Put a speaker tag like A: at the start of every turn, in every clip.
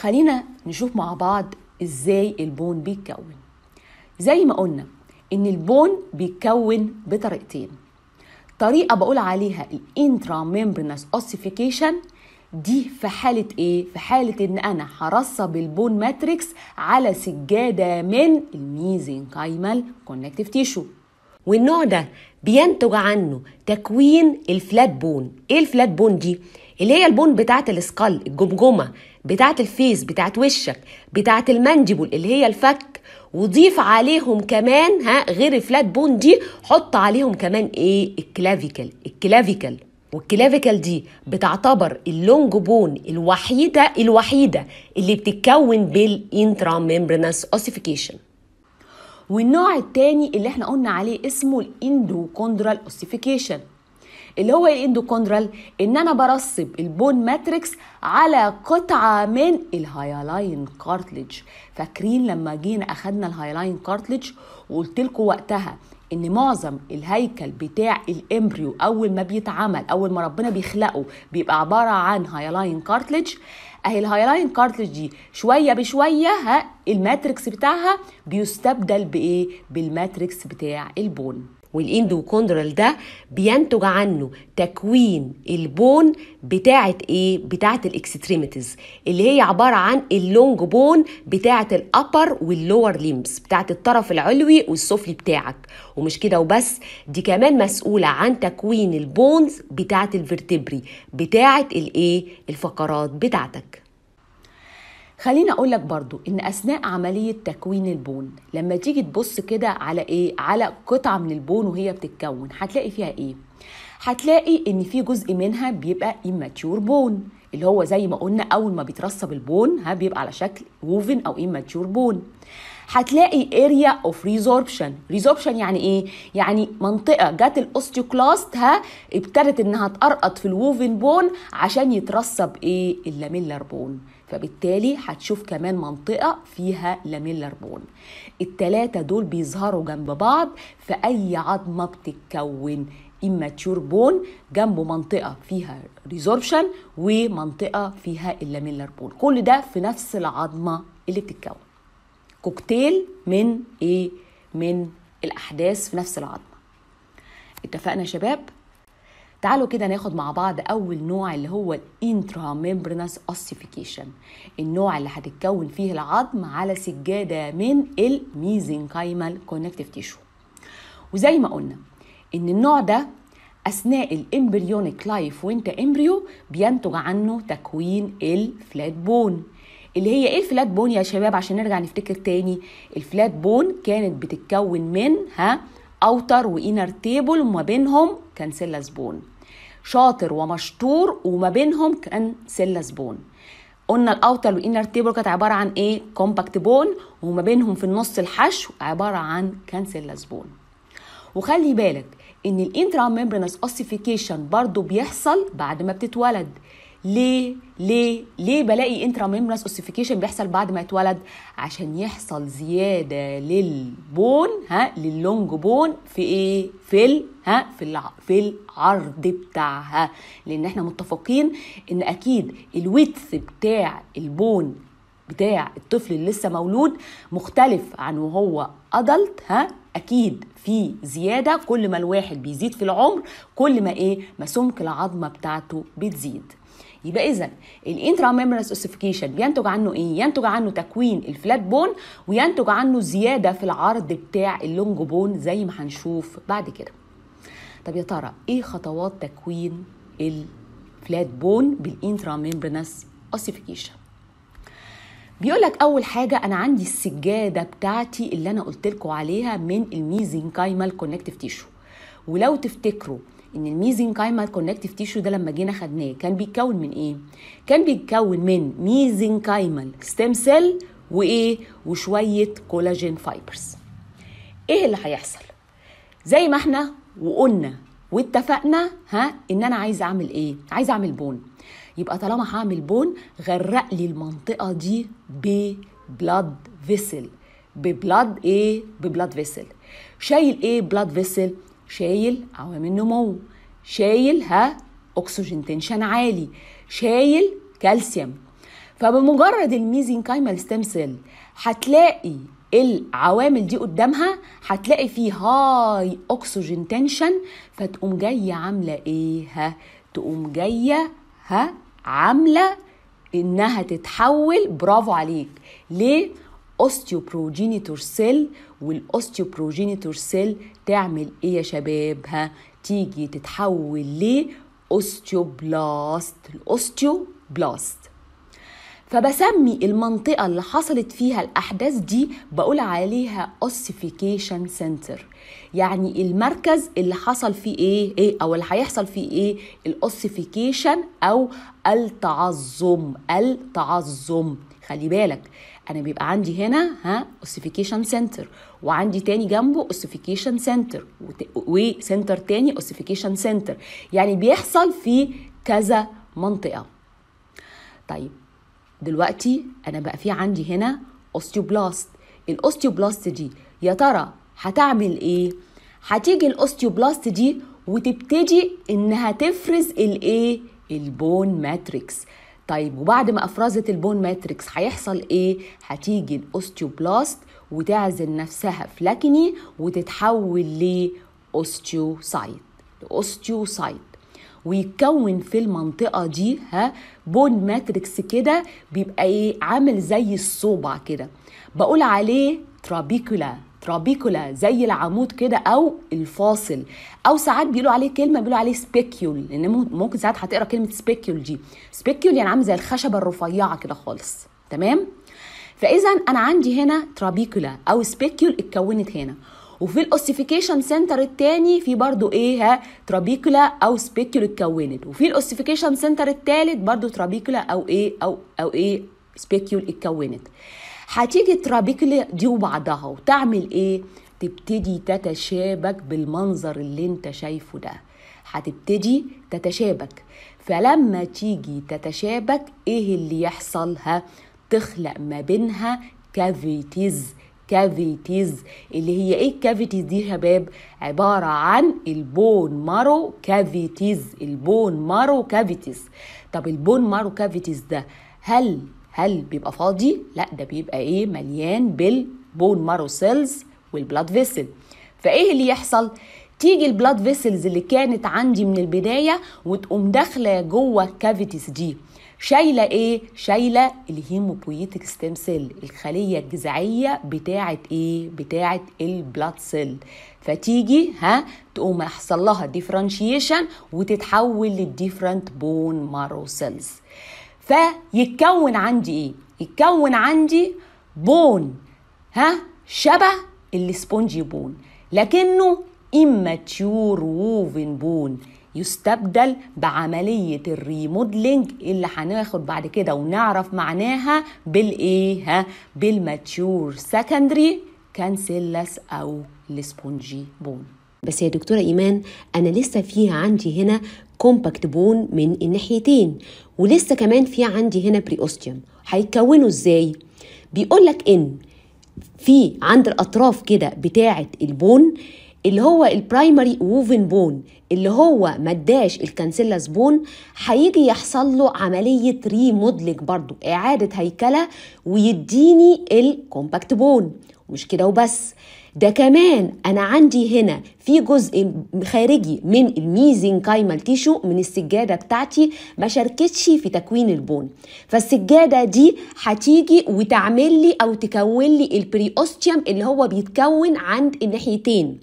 A: خلينا نشوف مع بعض ازاي البون بيتكون زي ما قلنا ان البون بيتكون بطريقتين طريقه بقول عليها الانترا ميمبرنس اوسيفيكيشن دي في حالة ايه؟ في حالة ان انا هرصب البون ماتريكس على سجادة من الميزنكايمال كونكتيف تيشو والنوع ده بينتج عنه تكوين الفلات بون ايه الفلات بون دي؟ اللي هي البون بتاعة السكال الجمجمة بتاعة الفيس بتاعة وشك بتاعة المنجبول اللي هي الفك وضيف عليهم كمان ها غير الفلات بون دي حط عليهم كمان ايه الكلافيكل الكلافيكل والكلافيكال دي بتعتبر اللونج بون الوحيده الوحيده اللي بتتكون بالانترا ميمبرنس اوسيفيكيشن والنوع التاني اللي احنا قلنا عليه اسمه الاندوكوندرال اوسيفيكيشن اللي هو الاندوكوندرال ان انا برسب البون ماتريكس على قطعه من الهايلاين كارتلج فاكرين لما جينا اخدنا الهايلاين كارتلج وقلت لكم وقتها ان معظم الهيكل بتاع الامبريو اول ما بيتعمل اول ما ربنا بيخلقه بيبقى عباره عن هايلاين كارتلج اهي الهايلاين كارتلج دي شويه بشويه ها الماتريكس بتاعها بيستبدل بايه بالماتريكس بتاع البون والاندوكوندرال ده بينتج عنه تكوين البون بتاعه ايه بتاعه الاكستريميتيز اللي هي عباره عن اللونج بون بتاعه الابر واللور ليمبس بتاعه الطرف العلوي والسفلي بتاعك ومش كده وبس دي كمان مسؤوله عن تكوين البونز بتاعه الفرتبري بتاعه الايه الفقرات بتاعتك خليني اقول لك برضو ان اثناء عمليه تكوين البون لما تيجي تبص كده على ايه على قطعه من البون وهي بتتكون هتلاقي فيها ايه هتلاقي ان في جزء منها بيبقى immature بون اللي هو زي ما قلنا اول ما بيترسب البون ها بيبقى على شكل ووفن او immature بون هتلاقي اريا اوف ريزوربشن ريزوربشن يعني ايه يعني منطقه جت الاوستيوكلاست ها ابتدت انها تقرقط في الووفن بون عشان يترسب ايه اللاميلار بون فبالتالي هتشوف كمان منطقة فيها لاميلر بون التلاتة دول بيظهروا جنب بعض في أي عظمة بتتكون immature بون جنبه منطقة فيها ريزوربشن ومنطقة فيها اللاميلر بون كل ده في نفس العظمة اللي بتتكون كوكتيل من ايه من الأحداث في نفس العظمة اتفقنا يا شباب تعالوا كده ناخد مع بعض أول نوع اللي هو الانترا ميمبرنس اوسيفيكيشن النوع اللي هتتكون فيه العظم على سجادة من الميزنكايمال كونكتيف تيشو وزي ما قلنا إن النوع ده أثناء الإمبريونيك لايف وأنت إمبريو بينتج عنه تكوين الفلات بون اللي هي ايه الفلات بون يا شباب عشان نرجع نفتكر تاني الفلات بون كانت بتتكون من ها اوتر وانر تيبل وما بينهم كانسيلاس بون شاطر ومشطور وما بينهم كان سله زبون قلنا الاوتر والانر تيبل كانت عباره عن ايه كومباكت بون وما بينهم في النص الحشو عباره عن كان سله زبون وخلي بالك ان الانترا ميمبرينس اوسيفيكيشن برضو بيحصل بعد ما بتتولد ليه ليه ليه بلاقي انترا ميمبرانس اوسيفيكيشن بيحصل بعد ما يتولد عشان يحصل زياده للبون ها لللونج بون في ايه في ال ها في الع... في العرض بتاعها لان احنا متفقين ان اكيد الويتس بتاع البون بتاع الطفل اللي لسه مولود مختلف عن وهو ادلت ها اكيد في زياده كل ما الواحد بيزيد في العمر كل ما ايه ما سمك العظمه بتاعته بتزيد يبقى اذا الانترا ميمبرانس اوسيفيكيشن بينتج عنه ايه ينتج عنه تكوين الفلات بون وينتج عنه زياده في العرض بتاع اللونج بون زي ما هنشوف بعد كده طب يا ترى ايه خطوات تكوين الفلات بون بالانترا ميمبرانس اوسيفيكيشن بيقول لك اول حاجه انا عندي السجاده بتاعتي اللي انا قلت لكم عليها من الميزنكايمال كونكتيف تيشو ولو تفتكروا ان الميزين كايما كونكتيف تيشو ده لما جينا خدناه كان بيتكون من ايه كان بيتكون من ميزين ستيم سيل وايه وشويه كولاجين فايبرز ايه اللي هيحصل زي ما احنا وقلنا واتفقنا ها ان انا عايزه اعمل ايه عايزه اعمل بون يبقى طالما هعمل بون غرق لي المنطقه دي ببلاد فيسل ببلاد ايه ببلاد فيسل شايل ايه بلاد فيسل شايل عوامل نمو شايل ها اكسجين تنشن عالي شايل كالسيوم فبمجرد الميزين كايمال ستيم سيل هتلاقي العوامل دي قدامها هتلاقي فيه هاي اكسجين تنشن فتقوم جايه عامله ايه ها تقوم جايه ها عامله انها تتحول برافو عليك ليه الاوستيوبروجينيتور سيل والاوستيوبروجينيتور سيل تعمل ايه يا شباب ها تيجي تتحول ل لاوستيوبلاست الاوستيوبلاست فبسمي المنطقة اللي حصلت فيها الأحداث دي بقول عليها ossification سنتر يعني المركز اللي حصل فيه إيه, إيه أو اللي هيحصل فيه إيه الأوسيفيكيشن أو التعظم التعظم خلي بالك انا بيبقى عندي هنا ها اوسيفيكيشن سنتر وعندي تاني جنبه اوسيفيكيشن سنتر وسنتر تاني اوسيفيكيشن سنتر يعني بيحصل في كذا منطقه طيب دلوقتي انا بقى في عندي هنا اوستيوبلاست الاوستيوبلاست دي يا ترى هتعمل ايه هتيجي الاوستيوبلاست دي وتبتدي انها تفرز الايه البون ماتريكس طيب وبعد ما افرزت البون ماتريكس هيحصل ايه هتيجي الاوستيوبلاست وتعزل نفسها فلاكني وتتحول لاوستيوسايت الاوستيوسايت ويتكون في المنطقة دي ها بون ماتريكس كده بيبقى ايه عامل زي الصوبع كده بقول عليه ترابيكولا الترابيكولا زي العمود كده او الفاصل او ساعات بيقولوا عليه كلمه بيقولوا عليه سبيكيول لان ممكن ساعات هتقرا كلمه سبيكيول دي سبيكيول يعني عامل زي الخشبه الرفيعه كده خالص تمام فاذا انا عندي هنا ترابيكولا او سبيكيول اتكونت هنا وفي الاوسيفيكيشن سنتر الثاني في برضو ايه ها ترابيكولا او سبيكيول اتكونت وفي الاوسيفيكيشن سنتر الثالث برضو ترابيكولا او ايه او او ايه سبيكيول اتكونت هتيجي ترابيك دي وبعضها وتعمل ايه تبتدي تتشابك بالمنظر اللي انت شايفه ده هتبتدي تتشابك فلما تيجي تتشابك ايه اللي يحصل ها تخلق ما بينها كافيتيز كافيتيز اللي هي ايه الكافيتيز دي يا شباب عباره عن البون مارو كافيتيز البون مارو كافيتيز طب البون مارو كافيتيز ده هل هل بيبقى فاضي لا ده بيبقى ايه مليان بالبون مارو سيلز والبلاد فيسل فايه اللي يحصل تيجي البلاد فيسلز اللي كانت عندي من البدايه وتقوم داخله جوه الكافيتيز دي شايله ايه شايله الهيموبويتك ستيم سيل الخليه الجذعيه بتاعه ايه بتاعه البلاد سيل فتيجي ها تقوم يحصل لها ديفرنشيشن وتتحول للديفرنت بون مارو سيلز فيتكون عندي ايه يتكون عندي بون ها شبه الاسبونجي بون لكنه immature woven بون يستبدل بعملية الريمودلينج اللي هناخد بعد كده ونعرف معناها بالايه ها بالماتيور سكندري كانسيلس او الاسبونجي بون بس يا دكتورة إيمان أنا لسه فيها عندي هنا كومباكت بون من الناحيتين ولسه كمان في عندي هنا بري اوستيوم هيتكونوا ازاي بيقول لك ان في عند الاطراف كده بتاعه البون اللي هو البرايمري ووفن بون اللي هو مداش الكانسيلاس بون هيجي يحصل له عملية ريمودلج برضو إعادة هيكلة ويديني الكومباكت بون مش كده وبس ده كمان انا عندي هنا في جزء خارجي من كايمال تيشو من السجاده بتاعتي ما شاركتش في تكوين البون فالسجاده دي هتيجي وتعمل لي او تكون لي البري اللي هو بيتكون عند الناحيتين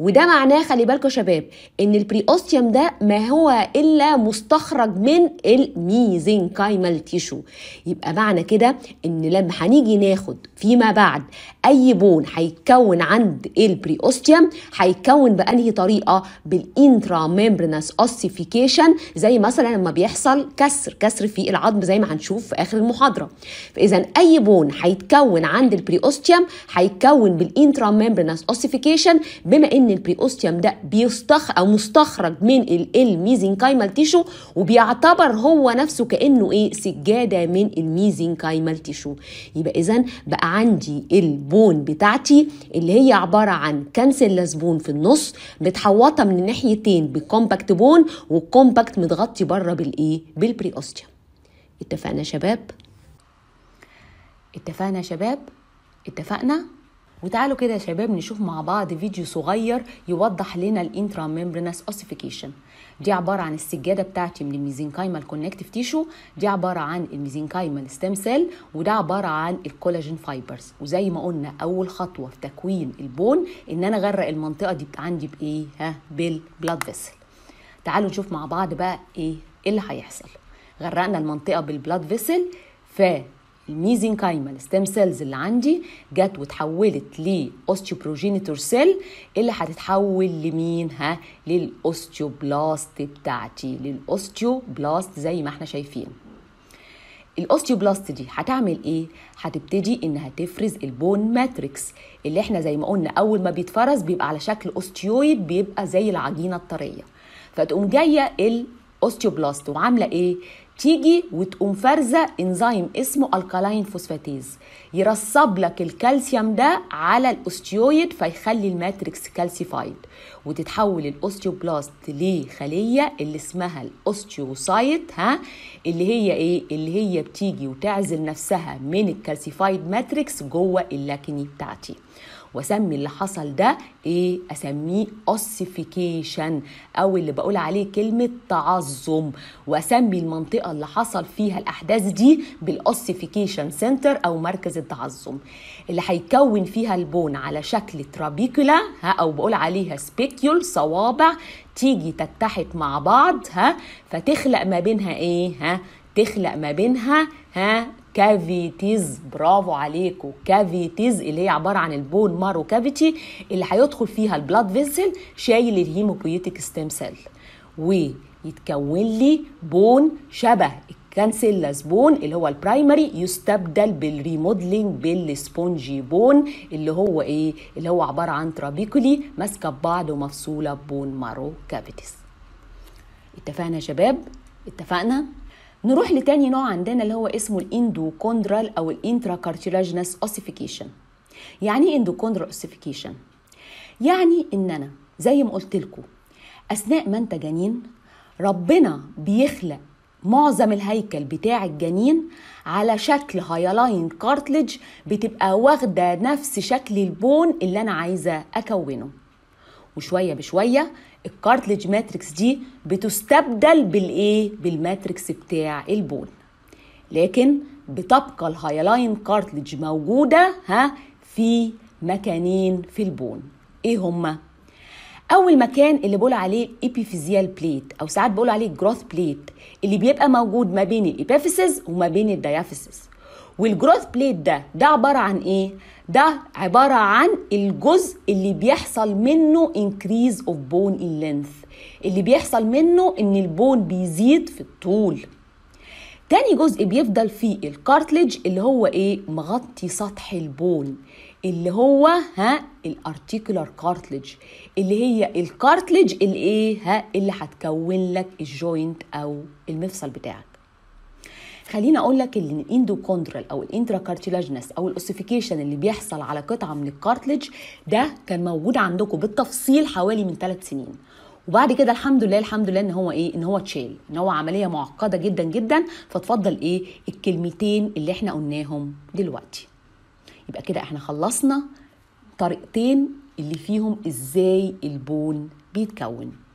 A: وده معناه خلي بالكم شباب ان البري اوستيوم ده ما هو الا مستخرج من الميزنكايمال تيشو يبقى معنى كده ان لما هنيجي ناخد فيما بعد اي بون هيتكون عند البري اوستيوم هيتكون بانهي طريقه بالانترا ميمبرنس اوسيفيكيشن زي مثلا لما بيحصل كسر كسر في العظم زي ما هنشوف في اخر المحاضره فاذا اي بون هيتكون عند البري اوستيوم هيتكون بالانترا ميمبرنس اوسيفيكيشن بما ان ان البري اوستيوم ده بيستخ او مستخرج من الميزنكايمال تيشو وبيعتبر هو نفسه كانه ايه سجاده من الميزنكايمال تيشو يبقى اذا بقى عندي البون بتاعتي اللي هي عباره عن كانسلس بون في النص متحوطه من الناحيتين بكومباكت بون والكومباكت متغطي بره بالايه بالبري اوستيوم اتفقنا شباب اتفقنا شباب اتفقنا وتعالوا كده يا شباب نشوف مع بعض فيديو صغير يوضح لنا الانترا ميمبرينس اوسيفيكيشن دي عباره عن السجاده بتاعتي من الميزينكايمال كونكتيف تيشو دي عباره عن الميزينكايمال ستيم سيل وده عباره عن الكولاجين فايبرز وزي ما قلنا اول خطوه في تكوين البون ان انا اغرق المنطقه دي عندي بايه ها بالبلاد فيسل تعالوا نشوف مع بعض بقى ايه اللي هيحصل غرقنا المنطقه بالبلاد فيسل ف الميزينكايما الستيم سيلز اللي عندي جت وتحولت لاوستيوبروجينيتور سيل اللي هتتحول لمين ها للاوستيوبلاست بتاعتي للاوستيوبلاست زي ما احنا شايفين الاوستيوبلاست دي هتعمل ايه هتبتدي انها تفرز البون ماتريكس اللي احنا زي ما قلنا اول ما بيتفرز بيبقى على شكل اوستيويد بيبقى زي العجينه الطريه فتقوم جايه الاوستيوبلاست وعامله ايه تيجي وتقوم فارزه انزيم اسمه الكالاين فوسفاتيز يرصب لك الكالسيوم ده على الاوستيويد فيخلي الماتريكس كالسيفايد وتتحول الاوستيوبلاست لخليه اللي اسمها الاوستيوسايت ها اللي هي ايه اللي هي بتيجي وتعزل نفسها من الكالسيفايد ماتريكس جوه اللاكني بتاعتي واسمي اللي حصل ده ايه اسميه اوسيفيكيشن او اللي بقول عليه كلمه تعظم واسمي المنطقه المنطقه اللي حصل فيها الاحداث دي بالاوسيفيكيشن سنتر او مركز التعظم اللي هيكون فيها البون على شكل ترابيكولا ها او بقول عليها سبيكيول صوابع تيجي تتحد مع بعض ها فتخلق ما بينها ايه ها تخلق ما بينها ها كافيتيز برافو عليكم كافيتيز اللي هي عباره عن البون مارو كافيتي اللي هيدخل فيها البلاد فيسل شايل الهيموبويتيك ستيم سيل و يتكون لي بون شبه الكانسيلاس بون اللي هو البرايمري يستبدل بالريمودلينج بالسبونجي بون اللي هو ايه اللي هو عباره عن ترابيكولي ماسكه ببعض ومفصوله ببون مارو كافيتس اتفقنا يا شباب اتفقنا نروح لتاني نوع عندنا اللي هو اسمه الاندوكوندرال او الانتراكارتيلاجينس اوسيفيكيشن يعني ايه اندوكوندرال اوسيفيكيشن يعني ان انا زي ما قلت لكم اثناء ما انت جنين ربنا بيخلق معظم الهيكل بتاع الجنين على شكل هايلاين كارتلج بتبقى واخده نفس شكل البون اللي انا عايزه اكونه وشويه بشويه الكارتلج ماتريكس دي بتستبدل بالايه بالماتريكس بتاع البون لكن بتبقى الهايلاين كارتلج موجوده ها في مكانين في البون ايه هما اول مكان اللي بقول عليه ايبيفيزيال بليت او ساعات بقول عليه جروث بليت اللي بيبقى موجود ما بين الابيفيسز وما بين الديافيسز والجروث بليت ده ده عباره عن ايه ده عباره عن الجزء اللي بيحصل منه انكريز اوف بون ان لينث اللي بيحصل منه ان البون بيزيد في الطول تاني جزء بيفضل فيه الكارتليج اللي هو ايه مغطي سطح البون اللي هو ها الارتيكولار كارتلج اللي هي الكارتلج اللي ايه ها اللي هتكون لك الجوينت او المفصل بتاعك خليني اقول لك ان الاندوكوندرال او الانتراكارتيلاجنس او الاوسيفيكيشن اللي بيحصل على قطعه من الكارتلج ده كان موجود عندكم بالتفصيل حوالي من ثلاث سنين وبعد كده الحمد لله الحمد لله ان هو ايه ان هو اتشال ان هو عمليه معقده جدا جدا فتفضل ايه الكلمتين اللي احنا قلناهم دلوقتي يبقى كده احنا خلصنا طريقتين اللي فيهم ازاي البون بيتكون